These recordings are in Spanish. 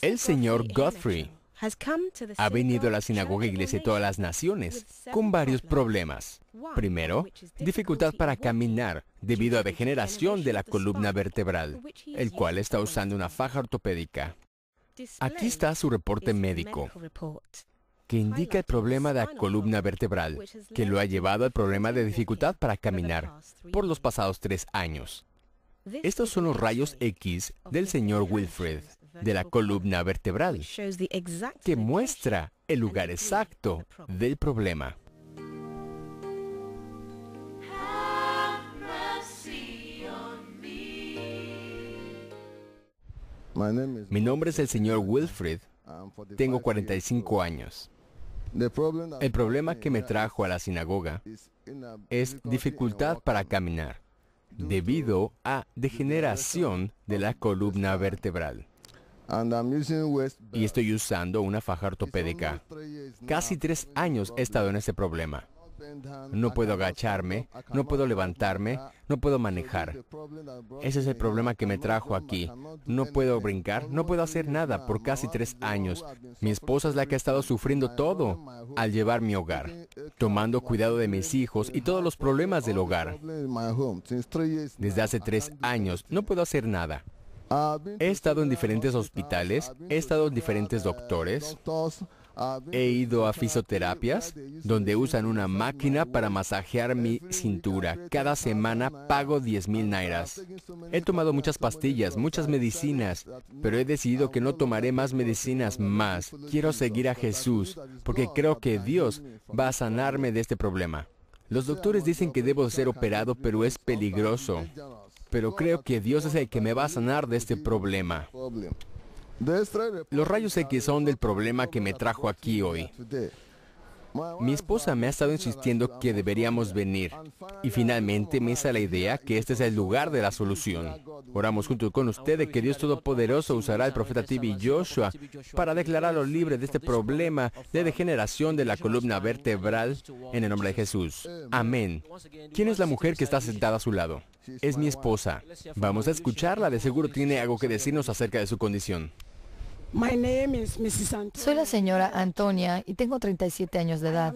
El señor Godfrey ha venido a la sinagoga iglesia de todas las naciones con varios problemas. Primero, dificultad para caminar debido a degeneración de la columna vertebral, el cual está usando una faja ortopédica. Aquí está su reporte médico, que indica el problema de la columna vertebral, que lo ha llevado al problema de dificultad para caminar por los pasados tres años. Estos son los rayos X del señor Wilfred de la columna vertebral, que muestra el lugar exacto del problema. Mi nombre es el señor Wilfred. Tengo 45 años. El problema que me trajo a la sinagoga es dificultad para caminar debido a degeneración de la columna vertebral y estoy usando una faja ortopédica. Casi tres años he estado en ese problema. No puedo agacharme, no puedo levantarme, no puedo manejar. Ese es el problema que me trajo aquí. No puedo brincar, no puedo hacer nada por casi tres años. Mi esposa es la que ha estado sufriendo todo al llevar mi hogar, tomando cuidado de mis hijos y todos los problemas del hogar. Desde hace tres años no puedo hacer nada. He estado en diferentes hospitales, he estado en diferentes doctores, he ido a fisioterapias, donde usan una máquina para masajear mi cintura. Cada semana pago 10 mil nairas. He tomado muchas pastillas, muchas medicinas, pero he decidido que no tomaré más medicinas más. Quiero seguir a Jesús, porque creo que Dios va a sanarme de este problema. Los doctores dicen que debo ser operado, pero es peligroso pero creo que Dios es el que me va a sanar de este problema. Los rayos X son del problema que me trajo aquí hoy. Mi esposa me ha estado insistiendo que deberíamos venir y finalmente me hizo la idea que este es el lugar de la solución. Oramos junto con usted de que Dios Todopoderoso usará al profeta TV Joshua para declararlo libre de este problema de degeneración de la columna vertebral en el nombre de Jesús. Amén. ¿Quién es la mujer que está sentada a su lado? Es mi esposa. Vamos a escucharla, de seguro tiene algo que decirnos acerca de su condición. Soy la señora Antonia y tengo 37 años de edad.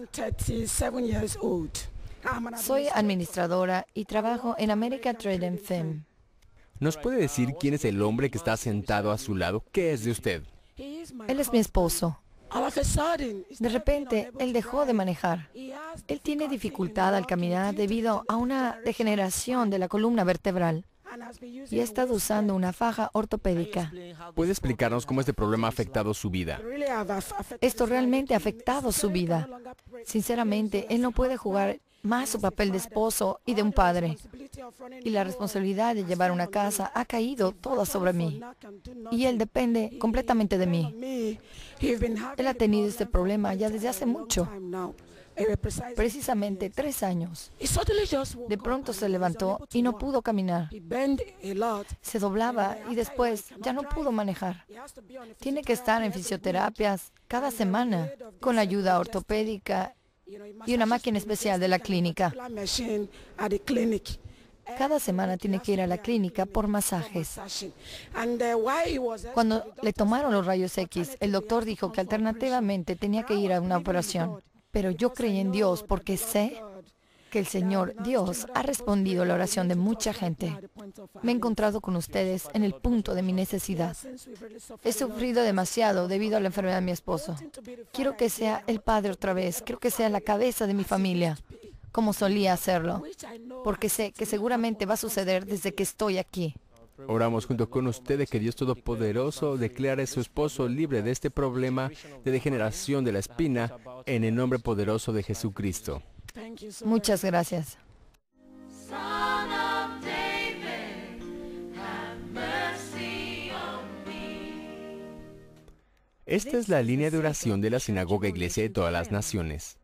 Soy administradora y trabajo en America Trade and ¿Nos puede decir quién es el hombre que está sentado a su lado? ¿Qué es de usted? Él es mi esposo. De repente, él dejó de manejar. Él tiene dificultad al caminar debido a una degeneración de la columna vertebral y ha estado usando una faja ortopédica. ¿Puede explicarnos cómo este problema ha afectado su vida? Esto realmente ha afectado su vida. Sinceramente, él no puede jugar más su papel de esposo y de un padre. Y la responsabilidad de llevar una casa ha caído toda sobre mí. Y él depende completamente de mí. Él ha tenido este problema ya desde hace mucho precisamente tres años. De pronto se levantó y no pudo caminar. Se doblaba y después ya no pudo manejar. Tiene que estar en fisioterapias cada semana con ayuda ortopédica y una máquina especial de la clínica. Cada semana tiene que ir a la clínica por masajes. Uh, Cuando le tomaron los rayos X, el doctor dijo que alternativamente tenía que ir a una operación. Pero yo creí en Dios porque sé que el Señor Dios ha respondido a la oración de mucha gente. Me he encontrado con ustedes en el punto de mi necesidad. He sufrido demasiado debido a la enfermedad de mi esposo. Quiero que sea el padre otra vez. Quiero que sea la cabeza de mi familia, como solía hacerlo, porque sé que seguramente va a suceder desde que estoy aquí. Oramos junto con ustedes que Dios Todopoderoso declare a su esposo libre de este problema de degeneración de la espina en el nombre poderoso de Jesucristo. Muchas gracias. Esta es la línea de oración de la Sinagoga Iglesia de todas las naciones,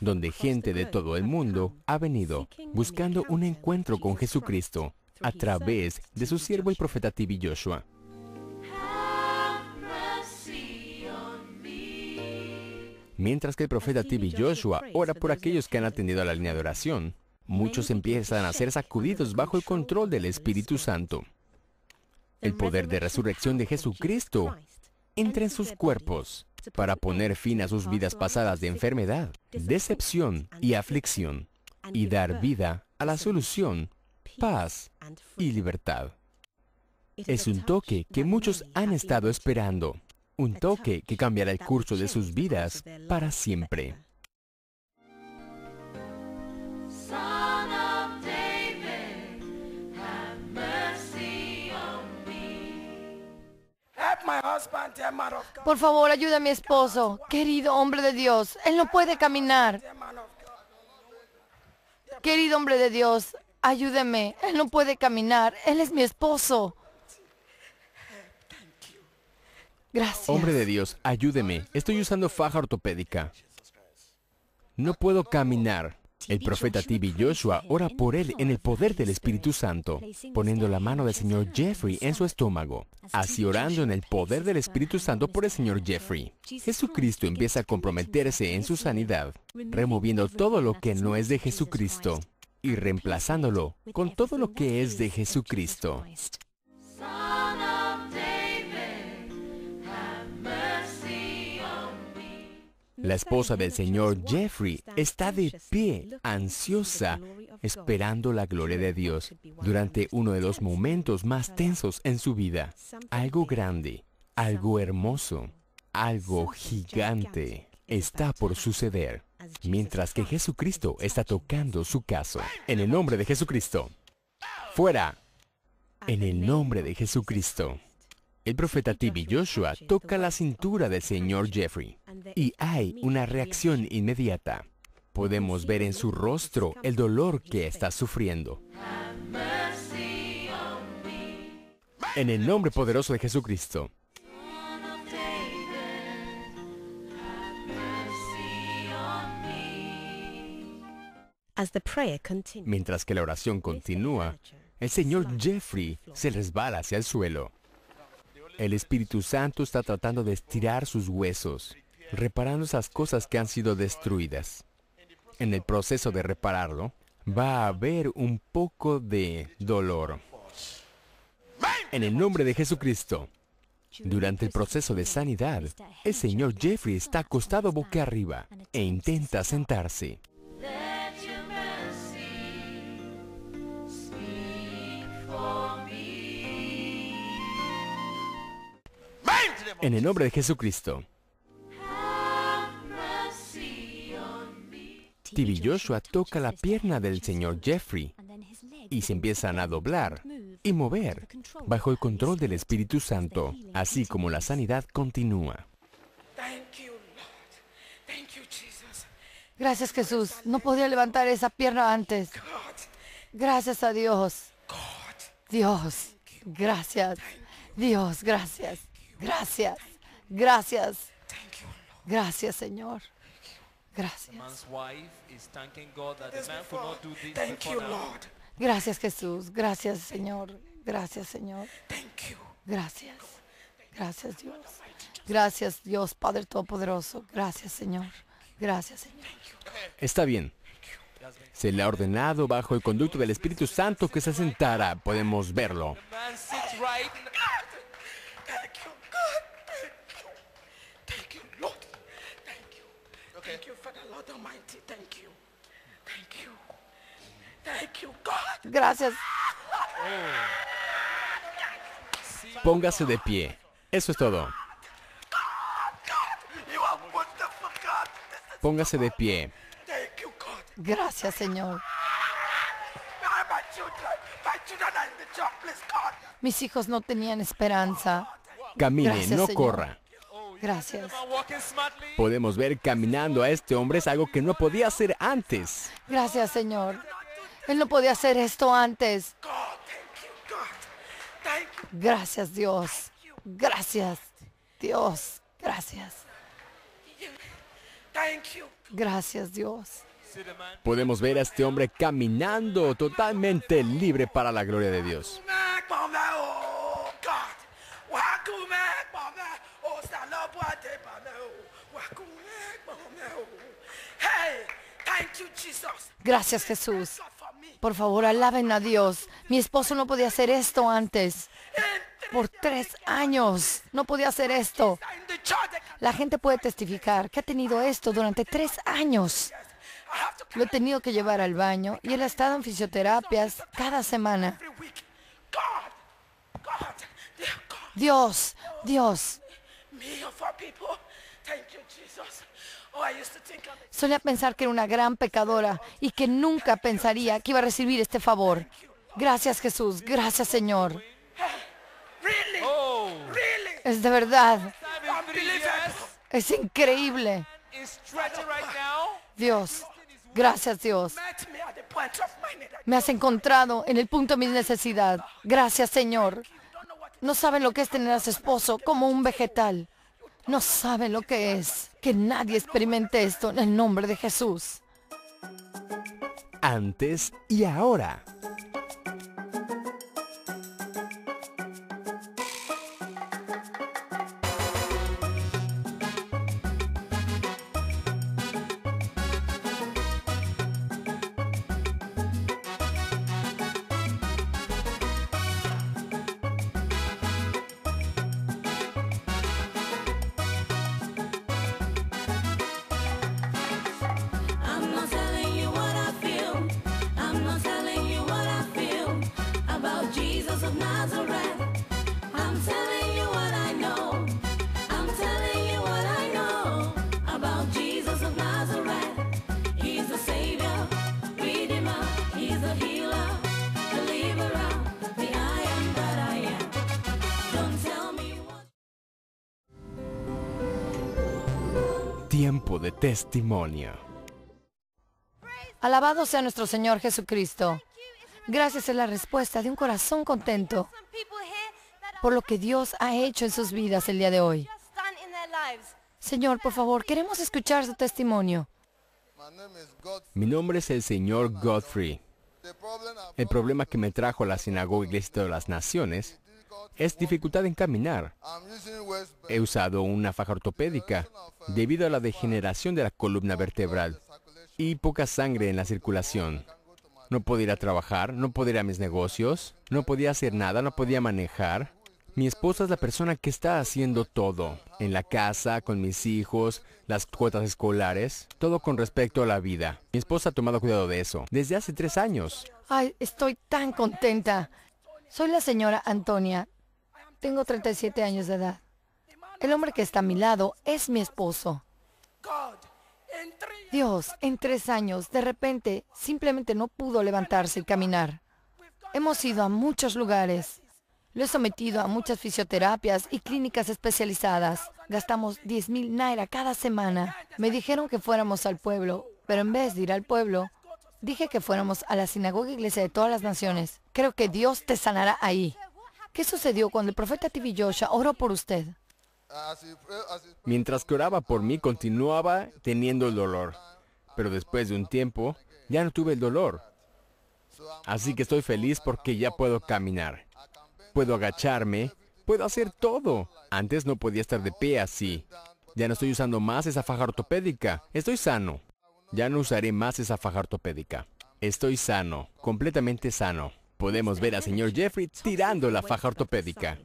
donde gente de todo el mundo ha venido buscando un encuentro con Jesucristo a través de su siervo y profeta Tibi Joshua. Mientras que el profeta Tibi Joshua ora por aquellos que han atendido a la línea de oración, muchos empiezan a ser sacudidos bajo el control del Espíritu Santo. El poder de resurrección de Jesucristo entra en sus cuerpos para poner fin a sus vidas pasadas de enfermedad, decepción y aflicción y dar vida a la solución paz y libertad. Es un toque que muchos han estado esperando, un toque que cambiará el curso de sus vidas para siempre. Por favor, ayuda a mi esposo, querido hombre de Dios. Él no puede caminar. Querido hombre de Dios, Ayúdeme, él no puede caminar, él es mi esposo. Gracias. Hombre de Dios, ayúdeme. Estoy usando faja ortopédica. No puedo caminar. El profeta Tibi Joshua ora por él en el poder del Espíritu Santo, poniendo la mano del señor Jeffrey en su estómago, así orando en el poder del Espíritu Santo por el señor Jeffrey. Jesucristo empieza a comprometerse en su sanidad, removiendo todo lo que no es de Jesucristo y reemplazándolo con todo lo que es de Jesucristo. La esposa del señor Jeffrey está de pie, ansiosa, esperando la gloria de Dios durante uno de los momentos más tensos en su vida. Algo grande, algo hermoso, algo gigante está por suceder mientras que Jesucristo está tocando su caso. En el nombre de Jesucristo. Fuera. En el nombre de Jesucristo. El profeta Tibi Joshua toca la cintura del señor Jeffrey y hay una reacción inmediata. Podemos ver en su rostro el dolor que está sufriendo. En el nombre poderoso de Jesucristo. Mientras que la oración continúa, el señor Jeffrey se resbala hacia el suelo. El Espíritu Santo está tratando de estirar sus huesos, reparando esas cosas que han sido destruidas. En el proceso de repararlo, va a haber un poco de dolor. En el nombre de Jesucristo, durante el proceso de sanidad, el señor Jeffrey está acostado boca arriba e intenta sentarse. En el nombre de Jesucristo. TV Joshua toca la pierna del señor Jeffrey y se empiezan a doblar y mover bajo el control del Espíritu Santo, así como la sanidad continúa. Gracias Jesús, no podía levantar esa pierna antes. Gracias a Dios. Dios, gracias. Dios, gracias. Gracias, gracias. Gracias, Señor. Gracias. Gracias, Jesús. Gracias, Señor. Gracias, Señor. Gracias. Gracias, Dios. Gracias, Dios, Padre Todopoderoso. Gracias, Señor. Gracias, Señor. Está bien. Se le ha ordenado bajo el conducto del Espíritu Santo que se sentara. Podemos verlo. Gracias. Póngase de pie. Eso es todo. Póngase de pie. Gracias, Señor. Mis hijos no tenían esperanza. Camine, no corra. Gracias. Podemos ver caminando a este hombre es algo que no podía hacer antes. Gracias, Señor. Él no podía hacer esto antes. Gracias Dios. Gracias Dios. Gracias. Gracias Dios. Podemos ver a este hombre caminando totalmente libre para la gloria de Dios. Gracias Jesús. Por favor, alaben a Dios. Mi esposo no podía hacer esto antes. Por tres años no podía hacer esto. La gente puede testificar que ha tenido esto durante tres años. Lo he tenido que llevar al baño y él ha estado en fisioterapias cada semana. Dios, Dios. Oh, Solía pensar que era una gran pecadora y que nunca pensaría que iba a recibir este favor. Gracias Jesús, gracias Señor. Oh. Es de verdad. Es increíble. Dios, gracias Dios. Me has encontrado en el punto de mi necesidad. Gracias Señor. No saben lo que es tener a su esposo como un vegetal. No sabe lo que es. Que nadie experimente esto en el nombre de Jesús. Antes y ahora. tiempo de testimonio. Alabado sea nuestro Señor Jesucristo. Gracias es la respuesta de un corazón contento por lo que Dios ha hecho en sus vidas el día de hoy. Señor, por favor, queremos escuchar su testimonio. Mi nombre es el señor Godfrey. El problema que me trajo a la Sinagoga Iglesia de las Naciones es dificultad en caminar. He usado una faja ortopédica debido a la degeneración de la columna vertebral y poca sangre en la circulación. No podía ir a trabajar, no podía ir a mis negocios, no podía hacer nada, no podía manejar. Mi esposa es la persona que está haciendo todo, en la casa, con mis hijos, las cuotas escolares, todo con respecto a la vida. Mi esposa ha tomado cuidado de eso desde hace tres años. Ay, estoy tan contenta. Soy la señora Antonia. Tengo 37 años de edad. El hombre que está a mi lado es mi esposo. Dios, en tres años, de repente, simplemente no pudo levantarse y caminar. Hemos ido a muchos lugares. Lo he sometido a muchas fisioterapias y clínicas especializadas. Gastamos mil naira cada semana. Me dijeron que fuéramos al pueblo, pero en vez de ir al pueblo, Dije que fuéramos a la sinagoga e iglesia de todas las naciones. Creo que Dios te sanará ahí. ¿Qué sucedió cuando el profeta TV oró por usted? Mientras que oraba por mí, continuaba teniendo el dolor. Pero después de un tiempo, ya no tuve el dolor. Así que estoy feliz porque ya puedo caminar. Puedo agacharme. Puedo hacer todo. Antes no podía estar de pie así. Ya no estoy usando más esa faja ortopédica. Estoy sano. Ya no usaré más esa faja ortopédica. Estoy sano, completamente sano. Podemos ver al señor Jeffrey tirando la faja ortopédica.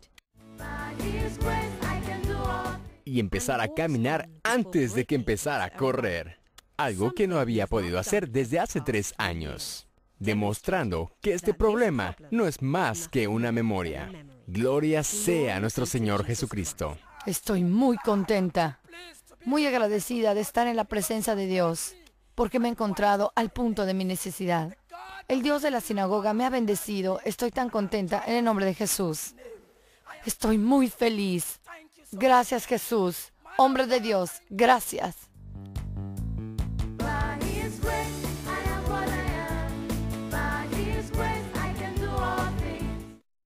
Y empezar a caminar antes de que empezara a correr. Algo que no había podido hacer desde hace tres años. Demostrando que este problema no es más que una memoria. Gloria sea nuestro Señor Jesucristo. Estoy muy contenta, muy agradecida de estar en la presencia de Dios porque me he encontrado al punto de mi necesidad. El Dios de la sinagoga me ha bendecido. Estoy tan contenta en el nombre de Jesús. Estoy muy feliz. Gracias Jesús. Hombre de Dios, gracias.